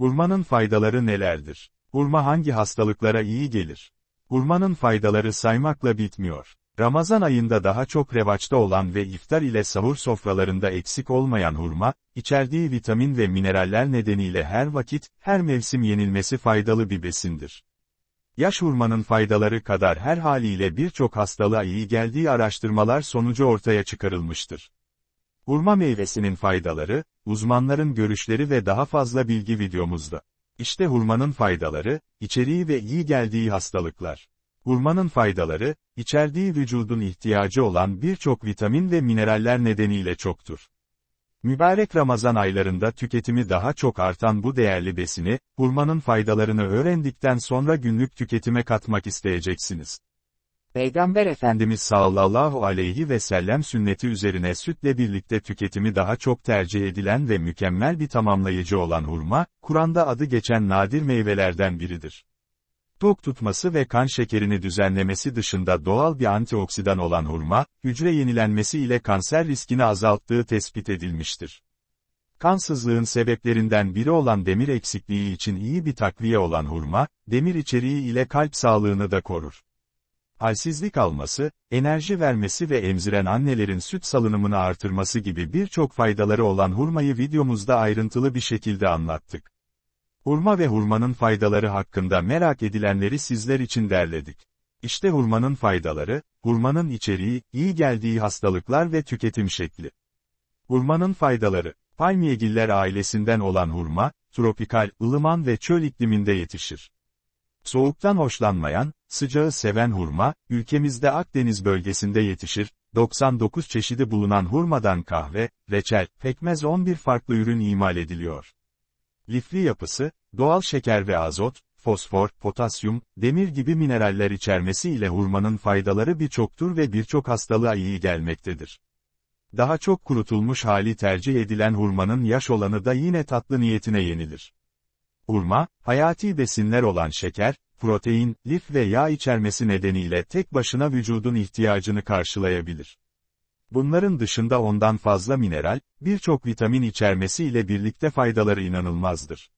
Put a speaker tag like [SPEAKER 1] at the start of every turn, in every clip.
[SPEAKER 1] Hurmanın faydaları nelerdir? Hurma hangi hastalıklara iyi gelir? Hurmanın faydaları saymakla bitmiyor. Ramazan ayında daha çok revaçta olan ve iftar ile sahur sofralarında eksik olmayan hurma, içerdiği vitamin ve mineraller nedeniyle her vakit, her mevsim yenilmesi faydalı bir besindir. Yaş hurmanın faydaları kadar her haliyle birçok hastalığa iyi geldiği araştırmalar sonucu ortaya çıkarılmıştır. Hurma meyvesinin faydaları, uzmanların görüşleri ve daha fazla bilgi videomuzda. İşte hurmanın faydaları, içeriği ve iyi geldiği hastalıklar. Hurmanın faydaları, içerdiği vücudun ihtiyacı olan birçok vitamin ve mineraller nedeniyle çoktur. Mübarek Ramazan aylarında tüketimi daha çok artan bu değerli besini, hurmanın faydalarını öğrendikten sonra günlük tüketime katmak isteyeceksiniz. Peygamber Efendimiz sallallahu aleyhi ve sellem sünneti üzerine sütle birlikte tüketimi daha çok tercih edilen ve mükemmel bir tamamlayıcı olan hurma, Kur'an'da adı geçen nadir meyvelerden biridir. Tok tutması ve kan şekerini düzenlemesi dışında doğal bir antioksidan olan hurma, hücre yenilenmesi ile kanser riskini azalttığı tespit edilmiştir. Kansızlığın sebeplerinden biri olan demir eksikliği için iyi bir takviye olan hurma, demir içeriği ile kalp sağlığını da korur halsizlik alması, enerji vermesi ve emziren annelerin süt salınımını artırması gibi birçok faydaları olan hurmayı videomuzda ayrıntılı bir şekilde anlattık. Hurma ve hurmanın faydaları hakkında merak edilenleri sizler için derledik. İşte hurmanın faydaları, hurmanın içeriği, iyi geldiği hastalıklar ve tüketim şekli. Hurmanın faydaları, palmiyegiller ailesinden olan hurma, tropikal, ılıman ve çöl ikliminde yetişir. Soğuktan hoşlanmayan, sıcağı seven hurma, ülkemizde Akdeniz bölgesinde yetişir, 99 çeşidi bulunan hurmadan kahve, reçel, pekmez 11 farklı ürün imal ediliyor. Lifli yapısı, doğal şeker ve azot, fosfor, potasyum, demir gibi mineraller içermesi ile hurmanın faydaları birçoktur ve birçok hastalığa iyi gelmektedir. Daha çok kurutulmuş hali tercih edilen hurmanın yaş olanı da yine tatlı niyetine yenilir hurma, hayati besinler olan şeker, protein, lif ve yağ içermesi nedeniyle tek başına vücudun ihtiyacını karşılayabilir. Bunların dışında ondan fazla mineral, birçok vitamin içermesi ile birlikte faydaları inanılmazdır.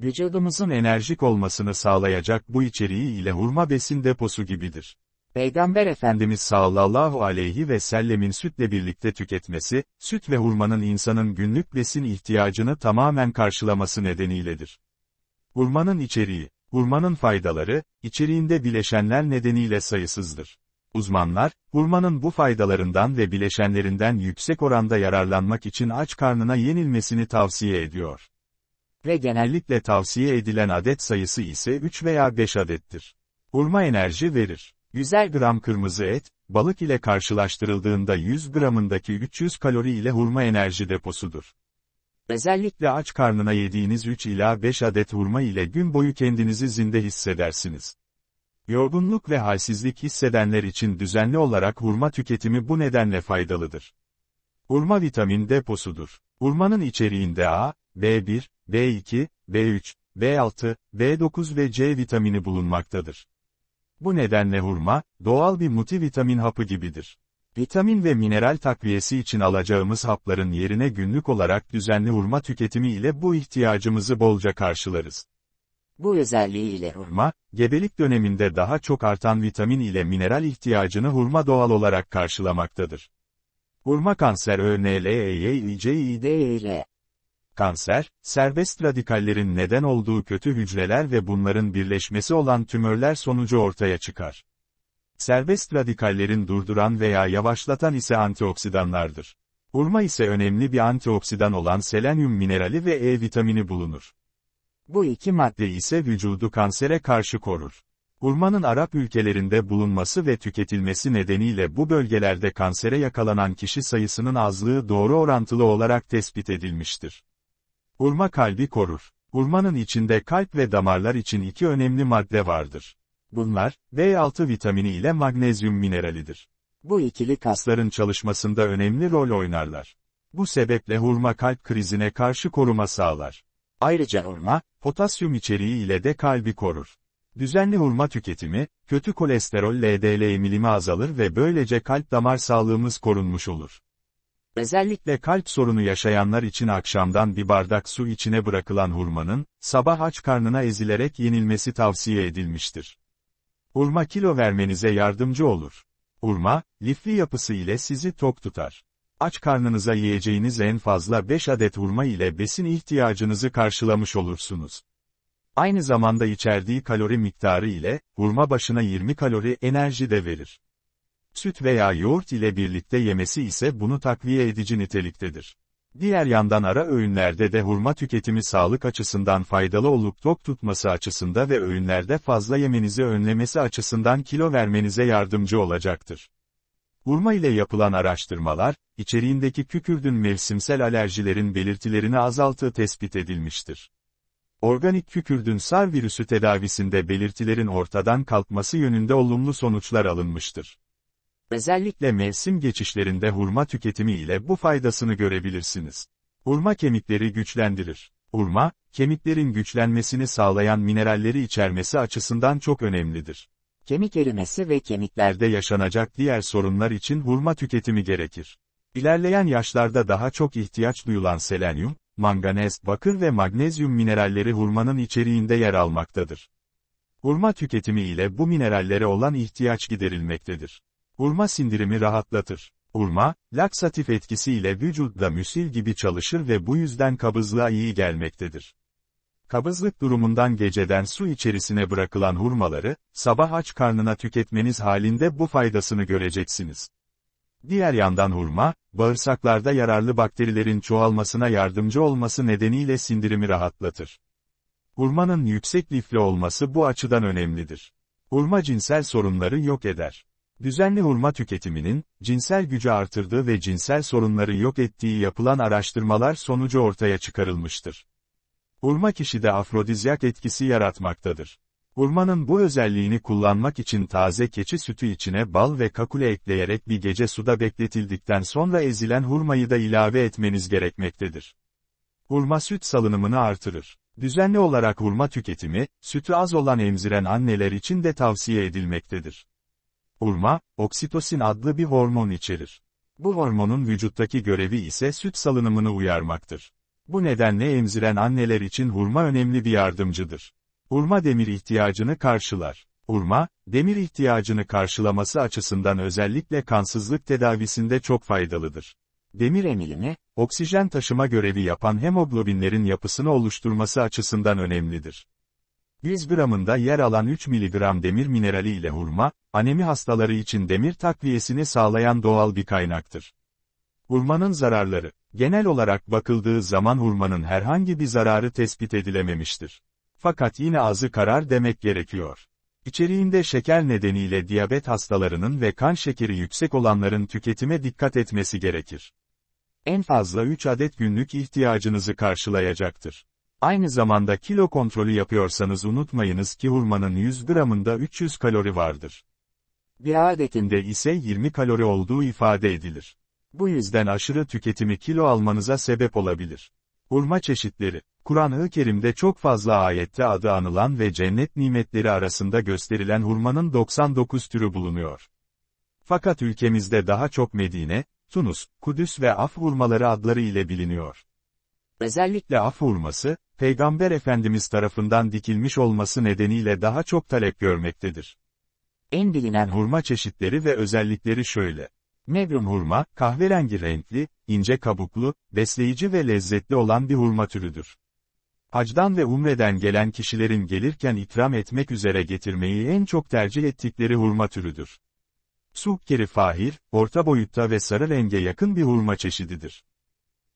[SPEAKER 1] Vücudumuzun enerjik olmasını sağlayacak bu içeriği ile hurma besin deposu gibidir. Peygamber Efendimiz sallallahu aleyhi ve sellemin sütle birlikte tüketmesi, süt ve hurmanın insanın günlük besin ihtiyacını tamamen karşılaması nedeniyledir. Hurmanın içeriği, hurmanın faydaları, içeriğinde bileşenler nedeniyle sayısızdır. Uzmanlar, hurmanın bu faydalarından ve bileşenlerinden yüksek oranda yararlanmak için aç karnına yenilmesini tavsiye ediyor. Ve genellikle tavsiye edilen adet sayısı ise 3 veya 5 adettir. Hurma enerji verir. 100 gram kırmızı et, balık ile karşılaştırıldığında 100 gramındaki 300 kalori ile hurma enerji deposudur. Özellikle aç karnına yediğiniz 3 ila 5 adet hurma ile gün boyu kendinizi zinde hissedersiniz. Yorgunluk ve halsizlik hissedenler için düzenli olarak hurma tüketimi bu nedenle faydalıdır. Hurma vitamin deposudur. Hurmanın içeriğinde A, B1, B2, B3, B6, B9 ve C vitamini bulunmaktadır. Bu nedenle hurma, doğal bir multivitamin hapı gibidir. Vitamin ve mineral takviyesi için alacağımız hapların yerine günlük olarak düzenli hurma tüketimi ile bu ihtiyacımızı bolca karşılarız. Bu özelliği ile hurma, gebelik döneminde daha çok artan vitamin ile mineral ihtiyacını hurma doğal olarak karşılamaktadır. Hurma kanser ÖNLEYİCİDEL e e Kanser, serbest radikallerin neden olduğu kötü hücreler ve bunların birleşmesi olan tümörler sonucu ortaya çıkar. Serbest radikallerin durduran veya yavaşlatan ise antioksidanlardır. Hurma ise önemli bir antioksidan olan selenyum minerali ve E vitamini bulunur. Bu iki madde ise vücudu kansere karşı korur. Hurmanın Arap ülkelerinde bulunması ve tüketilmesi nedeniyle bu bölgelerde kansere yakalanan kişi sayısının azlığı doğru orantılı olarak tespit edilmiştir. Hurma kalbi korur. Hurmanın içinde kalp ve damarlar için iki önemli madde vardır. Bunlar, B6 vitamini ile magnezyum mineralidir. Bu ikili kasların çalışmasında önemli rol oynarlar. Bu sebeple hurma kalp krizine karşı koruma sağlar. Ayrıca hurma, potasyum içeriği ile de kalbi korur. Düzenli hurma tüketimi, kötü kolesterol LDL emilimi azalır ve böylece kalp damar sağlığımız korunmuş olur. Özellikle kalp sorunu yaşayanlar için akşamdan bir bardak su içine bırakılan hurmanın, sabah aç karnına ezilerek yenilmesi tavsiye edilmiştir. Hurma kilo vermenize yardımcı olur. Hurma, lifli yapısı ile sizi tok tutar. Aç karnınıza yiyeceğiniz en fazla 5 adet hurma ile besin ihtiyacınızı karşılamış olursunuz. Aynı zamanda içerdiği kalori miktarı ile, hurma başına 20 kalori enerji de verir. Süt veya yoğurt ile birlikte yemesi ise bunu takviye edici niteliktedir. Diğer yandan ara öğünlerde de hurma tüketimi sağlık açısından faydalı olup tok tutması açısında ve öğünlerde fazla yemenizi önlemesi açısından kilo vermenize yardımcı olacaktır. Hurma ile yapılan araştırmalar, içeriğindeki kükürdün mevsimsel alerjilerin belirtilerini azalttığı tespit edilmiştir. Organik kükürdün sar virüsü tedavisinde belirtilerin ortadan kalkması yönünde olumlu sonuçlar alınmıştır. Özellikle mevsim geçişlerinde hurma tüketimi ile bu faydasını görebilirsiniz. Hurma kemikleri güçlendirir. Hurma, kemiklerin güçlenmesini sağlayan mineralleri içermesi açısından çok önemlidir. Kemik erimesi ve kemiklerde yaşanacak diğer sorunlar için hurma tüketimi gerekir. İlerleyen yaşlarda daha çok ihtiyaç duyulan selenyum, manganez, bakır ve magnezyum mineralleri hurmanın içeriğinde yer almaktadır. Hurma tüketimi ile bu minerallere olan ihtiyaç giderilmektedir. Hurma sindirimi rahatlatır. Hurma, laksatif etkisiyle vücutta müsil gibi çalışır ve bu yüzden kabızlığa iyi gelmektedir. Kabızlık durumundan geceden su içerisine bırakılan hurmaları, sabah aç karnına tüketmeniz halinde bu faydasını göreceksiniz. Diğer yandan hurma, bağırsaklarda yararlı bakterilerin çoğalmasına yardımcı olması nedeniyle sindirimi rahatlatır. Hurmanın yüksek lifli olması bu açıdan önemlidir. Hurma cinsel sorunları yok eder. Düzenli hurma tüketiminin, cinsel gücü artırdığı ve cinsel sorunları yok ettiği yapılan araştırmalar sonucu ortaya çıkarılmıştır. Hurma kişide afrodizyak etkisi yaratmaktadır. Hurmanın bu özelliğini kullanmak için taze keçi sütü içine bal ve kakule ekleyerek bir gece suda bekletildikten sonra ezilen hurmayı da ilave etmeniz gerekmektedir. Hurma süt salınımını artırır. Düzenli olarak hurma tüketimi, sütü az olan emziren anneler için de tavsiye edilmektedir. Urma, oksitosin adlı bir hormon içerir. Bu hormonun vücuttaki görevi ise süt salınımını uyarmaktır. Bu nedenle emziren anneler için hurma önemli bir yardımcıdır. Hurma demir ihtiyacını karşılar. Hurma, demir ihtiyacını karşılaması açısından özellikle kansızlık tedavisinde çok faydalıdır. Demir emilimi, oksijen taşıma görevi yapan hemoglobinlerin yapısını oluşturması açısından önemlidir. 100 gramında yer alan 3 mg demir minerali ile hurma, anemi hastaları için demir takviyesini sağlayan doğal bir kaynaktır. Hurmanın zararları Genel olarak bakıldığı zaman hurmanın herhangi bir zararı tespit edilememiştir. Fakat yine azı karar demek gerekiyor. İçeriğinde şeker nedeniyle diyabet hastalarının ve kan şekeri yüksek olanların tüketime dikkat etmesi gerekir. En fazla 3 adet günlük ihtiyacınızı karşılayacaktır. Aynı zamanda kilo kontrolü yapıyorsanız unutmayınız ki hurmanın 100 gramında 300 kalori vardır. Bir adetinde ise 20 kalori olduğu ifade edilir. Bu yüzden aşırı tüketimi kilo almanıza sebep olabilir. Hurma çeşitleri Kur'an-ı Kerim'de çok fazla ayette adı anılan ve cennet nimetleri arasında gösterilen hurmanın 99 türü bulunuyor. Fakat ülkemizde daha çok Medine, Tunus, Kudüs ve Af hurmaları adları ile biliniyor. Özellikle af hurması, Peygamber Efendimiz tarafından dikilmiş olması nedeniyle daha çok talep görmektedir. En bilinen hurma çeşitleri ve özellikleri şöyle. Mevrum hurma, kahverengi renkli, ince kabuklu, besleyici ve lezzetli olan bir hurma türüdür. Hacdan ve umreden gelen kişilerin gelirken ikram etmek üzere getirmeyi en çok tercih ettikleri hurma türüdür. Suhkeri fahir, orta boyutta ve sarı renge yakın bir hurma çeşididir.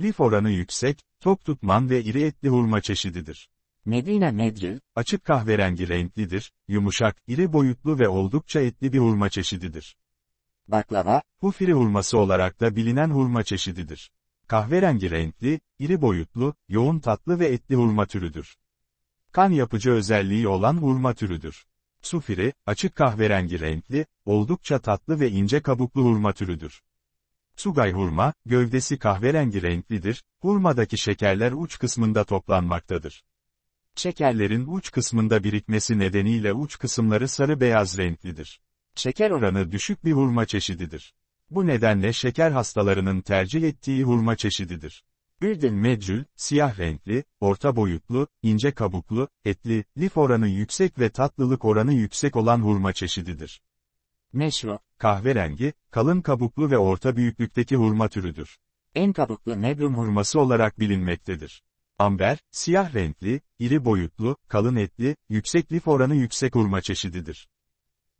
[SPEAKER 1] Lif oranı yüksek, tok tutman ve iri etli hurma çeşididir. Medine Medyu açık kahverengi renklidir, yumuşak, iri boyutlu ve oldukça etli bir hurma çeşididir. Baklava, hufiri hurması olarak da bilinen hurma çeşididir. Kahverengi renkli, iri boyutlu, yoğun tatlı ve etli hurma türüdür. Kan yapıcı özelliği olan hurma türüdür. Sufiri, açık kahverengi renkli, oldukça tatlı ve ince kabuklu hurma türüdür. Sugay hurma, gövdesi kahverengi renklidir, hurmadaki şekerler uç kısmında toplanmaktadır. Şekerlerin uç kısmında birikmesi nedeniyle uç kısımları sarı-beyaz renklidir. Şeker oranı düşük bir hurma çeşididir. Bu nedenle şeker hastalarının tercih ettiği hurma çeşididir. Ürdün mecül, siyah renkli, orta boyutlu, ince kabuklu, etli, lif oranı yüksek ve tatlılık oranı yüksek olan hurma çeşididir. Neşro, kahverengi, kalın kabuklu ve orta büyüklükteki hurma türüdür. En kabuklu Nebrum hurması olarak bilinmektedir. Amber, siyah renkli, iri boyutlu, kalın etli, yüksek lif oranı yüksek hurma çeşididir.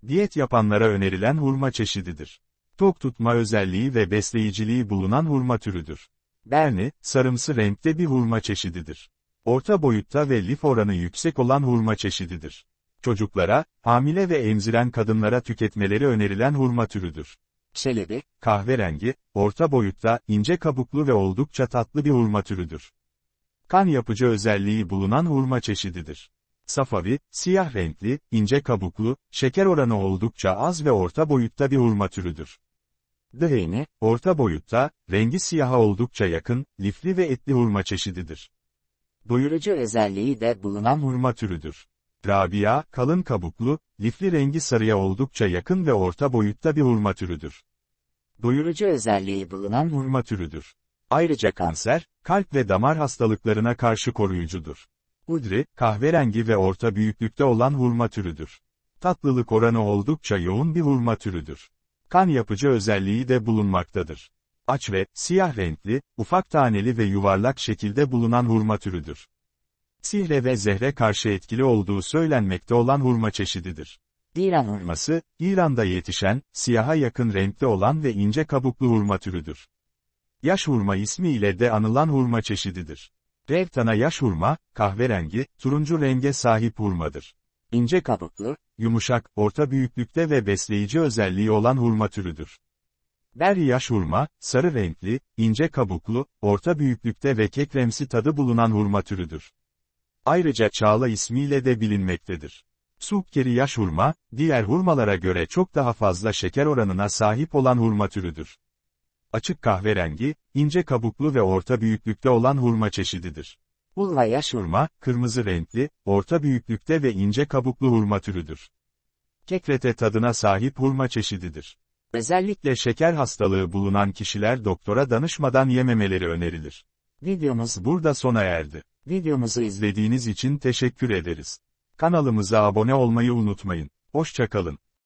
[SPEAKER 1] Diyet yapanlara önerilen hurma çeşididir. Tok tutma özelliği ve besleyiciliği bulunan hurma türüdür. Berni, sarımsı renkte bir hurma çeşididir. Orta boyutta ve lif oranı yüksek olan hurma çeşididir çocuklara, hamile ve emziren kadınlara tüketmeleri önerilen hurma türüdür. Çelebi, kahverengi, orta boyutta, ince kabuklu ve oldukça tatlı bir hurma türüdür. Kan yapıcı özelliği bulunan hurma çeşididir. Safavi, siyah renkli, ince kabuklu, şeker oranı oldukça az ve orta boyutta bir hurma türüdür. Dıheyni, orta boyutta, rengi siyaha oldukça yakın, lifli ve etli hurma çeşididir. Doyurucu özelliği de bulunan hurma türüdür. Rabia, kalın kabuklu, lifli rengi sarıya oldukça yakın ve orta boyutta bir hurma türüdür. Doyurucu özelliği bulunan hurma türüdür. Ayrıca kanser, kalp ve damar hastalıklarına karşı koruyucudur. Udri, kahverengi ve orta büyüklükte olan hurma türüdür. Tatlılık oranı oldukça yoğun bir hurma türüdür. Kan yapıcı özelliği de bulunmaktadır. Aç ve siyah renkli, ufak taneli ve yuvarlak şekilde bulunan hurma türüdür sihre ve zehre karşı etkili olduğu söylenmekte olan hurma çeşididir. İran hurması, İran'da yetişen, siyaha yakın renkte olan ve ince kabuklu hurma türüdür. Yaş hurma ismiyle de anılan hurma çeşididir. Revtana yaş hurma, kahverengi, turuncu renge sahip hurmadır. İnce kabuklu, yumuşak, orta büyüklükte ve besleyici özelliği olan hurma türüdür. Berry yaş hurma, sarı renkli, ince kabuklu, orta büyüklükte ve kekremsi tadı bulunan hurma türüdür. Ayrıca Çağla ismiyle de bilinmektedir. Sukkeri yaş hurma, diğer hurmalara göre çok daha fazla şeker oranına sahip olan hurma türüdür. Açık kahverengi, ince kabuklu ve orta büyüklükte olan hurma çeşididir. Ulva yaş hurma, kırmızı renkli, orta büyüklükte ve ince kabuklu hurma türüdür. Kekrete tadına sahip hurma çeşididir. Özellikle şeker hastalığı bulunan kişiler doktora danışmadan yememeleri önerilir. Videomuz burada sona erdi. Videomuzu izlediğiniz için teşekkür ederiz. Kanalımıza abone olmayı unutmayın. Hoşçakalın.